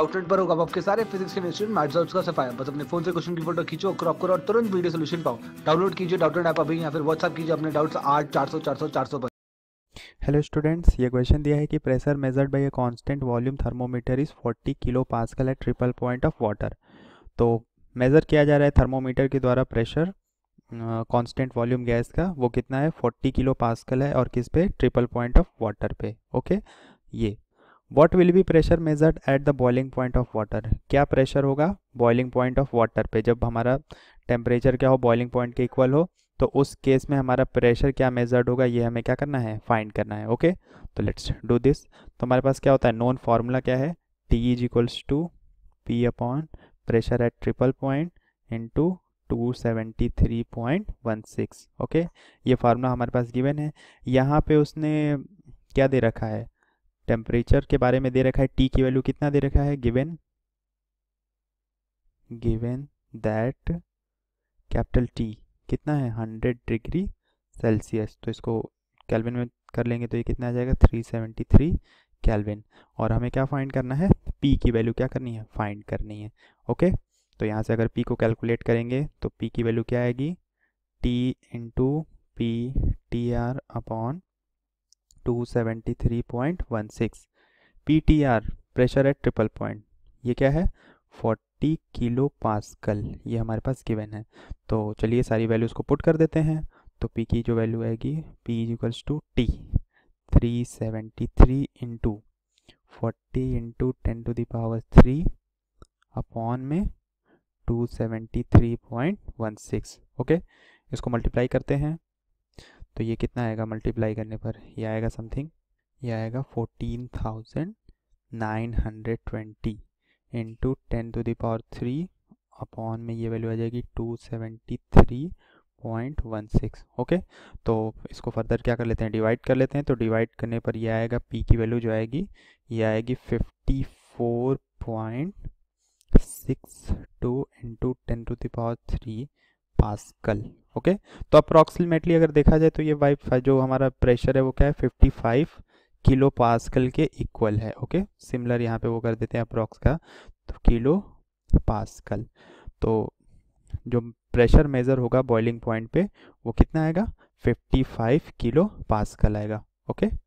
Outlet पर होगा आपके सारे फिजिक्स केमिस्ट्री मैथ्स और उसका सफाया बस अपने फोन से क्वेश्चन की फोटो खींचो क्रॉप करो और तुरंत वीडियो सोल्यूशन पाओ डाउनलोड कीजिए डाउटलेट ऐप अभी या फिर व्हाट्सअप कीजिए अपने डाउट्स आठ चार सौ चार सौ चार सौ पर हेलो स्टूडेंट्स ये क्वेश्चन दिया है कि pressure measured by a constant volume thermometer is forty kilo pascal at triple point of water तो मेज़र किया जा रहा है थर्मोमीटर के द्वारा प्रेशर कांस्टेंट वॉल्यूम गैस का वो कितना है 40 किलो पास्कल है और किस पे ट्रिपल पॉइंट ऑफ वाटर पे ओके ये what will be pressure measured at the boiling point of water क्या प्रेशर होगा बॉइलिंग पॉइंट ऑफ वाटर पे जब हमारा टेम्परेचर क्या हो बॉइलिंग पॉइंट के इक्वल हो तो उस केस में हमारा प्रेशर क्या मेजर्ड होगा ये हमें क्या करना है फाइंड करना है ओके तो लेट्स डू दिस तो हमारे पास क्या होता है नॉन फार्मूला क्या है T is equals to P upon pressure at triple point into two seventy three point one six okay ये फार्मूला हमारे पास गिवन है यहाँ पे उसने क्या दे रखा है टेम्परेचर के बारे में दे रखा है टी की वैल्यू कितना दे रखा है given given that capital T कितना है हंड्रेड डिग्री सेल्सियस तो इसको कैलविन में कर लेंगे तो ये कितना आ जाएगा थ्री सेवेंटी थ्री कैलविन और हमें क्या फाइंड करना है पी की वैल्यू क्या करनी है फाइंड करनी है ओके तो यहाँ से अगर पी को कैलकुलेट करेंगे तो पी की वैल्यू क्या आएगी T into P T R upon 273.16 PTR pressure at triple point ये क्या है 40 किलो पास्कल ये हमारे पास गिवन है तो चलिए सारी वैल्यूज़ को पुट कर देते हैं तो पी की जो वैल्यू आएगी P is equals to T three seventy three into forty into ten to the power three upon में two seventy three point one six okay इसको मल्टीप्लाई करते हैं तो ये कितना आएगा मल्टीप्लाई करने पर ये आएगा समथिंग ये आएगा fourteen thousand nine hundred twenty into ten to the power three upon में ये वैल्यू आ जाएगी two seventy three point one six okay तो इसको फर्दर क्या कर लेते हैं डिवाइड कर लेते हैं तो डिवाइड करने पर ये आएगा पी की वैल्यू जो आएगी ये आएगी fifty four point six two into ten to the power three pascal okay तो अप्रोक्सीमेटली अगर देखा जाए तो ये वाइफ जो हमारा प्रेशर है वो क्या है फिफ्टी फाइव किलो पास्कल के इक्वल है ओके सिमिलर यहाँ पे वो कर देते हैं अप्रोक्स का तो किलो पास्कल तो जो प्रेशर मेज़र होगा बॉइलिंग पॉइंट पे वो कितना आएगा 55 किलो पास्कल आएगा ओके okay?